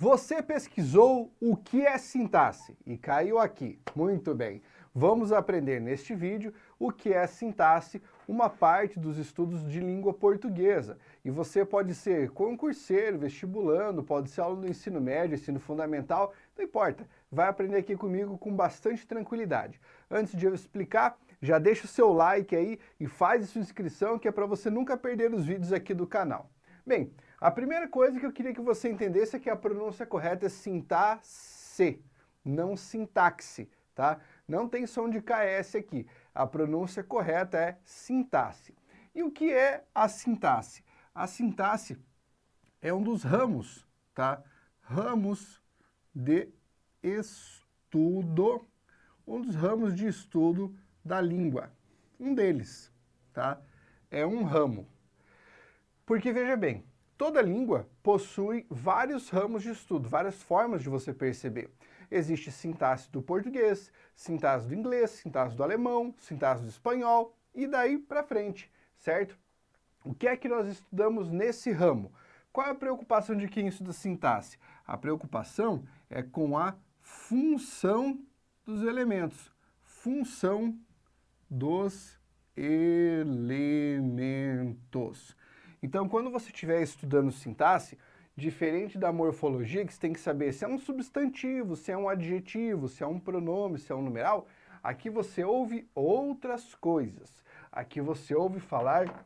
Você pesquisou o que é sintaxe e caiu aqui. Muito bem. Vamos aprender neste vídeo o que é sintaxe, uma parte dos estudos de língua portuguesa. E você pode ser concurseiro, vestibulando, pode ser aluno do ensino médio, ensino fundamental, não importa. Vai aprender aqui comigo com bastante tranquilidade. Antes de eu explicar, já deixa o seu like aí e faz a sua inscrição, que é para você nunca perder os vídeos aqui do canal. Bem, a primeira coisa que eu queria que você entendesse é que a pronúncia correta é sintaxe, não sintaxe, tá? Não tem som de KS aqui. A pronúncia correta é sintaxe. E o que é a sintaxe? A sintaxe é um dos ramos, tá? Ramos de estudo, um dos ramos de estudo da língua. Um deles, tá? É um ramo. Porque veja bem, Toda língua possui vários ramos de estudo, várias formas de você perceber. Existe sintaxe do português, sintaxe do inglês, sintaxe do alemão, sintaxe do espanhol e daí para frente, certo? O que é que nós estudamos nesse ramo? Qual é a preocupação de quem estuda sintaxe? A preocupação é com a função dos elementos. Função dos elementos. Então, quando você estiver estudando sintaxe, diferente da morfologia, que você tem que saber se é um substantivo, se é um adjetivo, se é um pronome, se é um numeral, aqui você ouve outras coisas. Aqui você ouve falar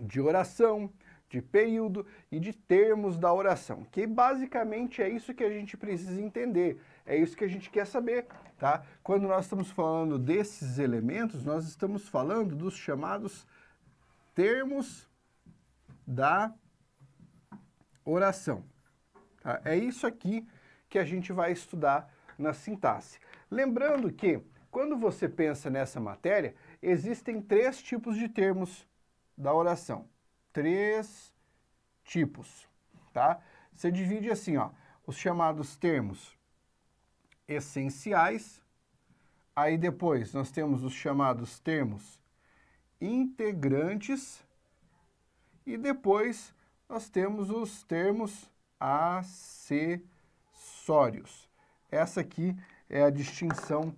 de oração, de período e de termos da oração, que basicamente é isso que a gente precisa entender, é isso que a gente quer saber, tá? Quando nós estamos falando desses elementos, nós estamos falando dos chamados termos da oração. Tá? É isso aqui que a gente vai estudar na sintaxe. Lembrando que, quando você pensa nessa matéria, existem três tipos de termos da oração. Três tipos, tá? Você divide assim, ó, os chamados termos essenciais, aí depois nós temos os chamados termos integrantes e depois nós temos os termos acessórios. Essa aqui é a distinção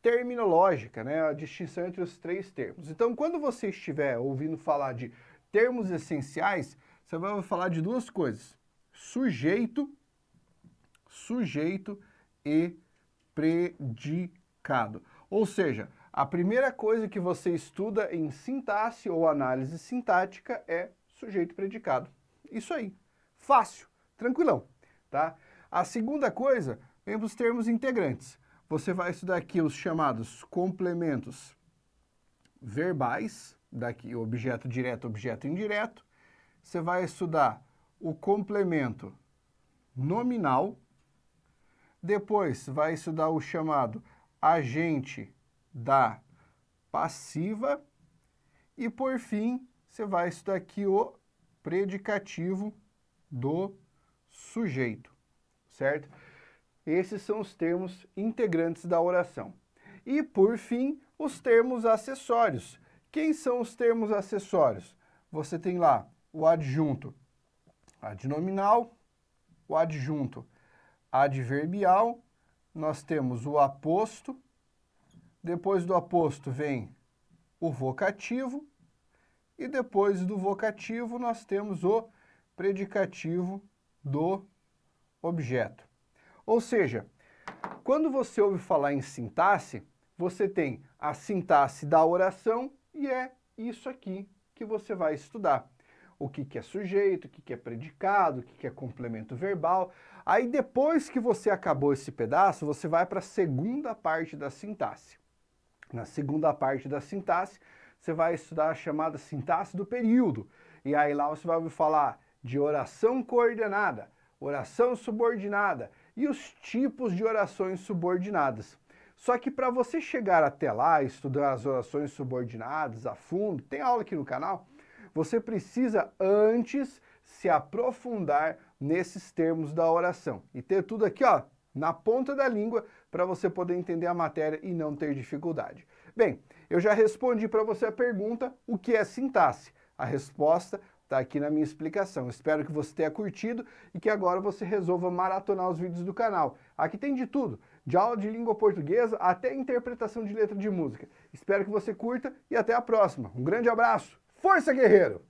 terminológica, né? a distinção entre os três termos. Então, quando você estiver ouvindo falar de termos essenciais, você vai falar de duas coisas: sujeito, sujeito e predicado. Ou seja, a primeira coisa que você estuda em sintaxe ou análise sintática é sujeito predicado. Isso aí. Fácil, tranquilão, tá? A segunda coisa vem os termos integrantes. Você vai estudar aqui os chamados complementos verbais, daqui objeto direto, objeto indireto. Você vai estudar o complemento nominal. Depois vai estudar o chamado agente da passiva. E por fim, você vai estudar aqui o predicativo do sujeito, certo? Esses são os termos integrantes da oração. E, por fim, os termos acessórios. Quem são os termos acessórios? Você tem lá o adjunto adnominal, o adjunto adverbial, nós temos o aposto, depois do aposto vem o vocativo e depois do vocativo, nós temos o predicativo do objeto. Ou seja, quando você ouve falar em sintaxe, você tem a sintaxe da oração e é isso aqui que você vai estudar. O que, que é sujeito, o que, que é predicado, o que, que é complemento verbal. Aí depois que você acabou esse pedaço, você vai para a segunda parte da sintaxe. Na segunda parte da sintaxe, você vai estudar a chamada sintaxe do período. E aí lá você vai ouvir falar de oração coordenada, oração subordinada e os tipos de orações subordinadas. Só que para você chegar até lá, estudar as orações subordinadas a fundo, tem aula aqui no canal, você precisa antes se aprofundar nesses termos da oração e ter tudo aqui, ó, na ponta da língua para você poder entender a matéria e não ter dificuldade. Bem, eu já respondi para você a pergunta, o que é sintaxe? A resposta está aqui na minha explicação. Espero que você tenha curtido e que agora você resolva maratonar os vídeos do canal. Aqui tem de tudo, de aula de língua portuguesa até interpretação de letra de música. Espero que você curta e até a próxima. Um grande abraço. Força, guerreiro!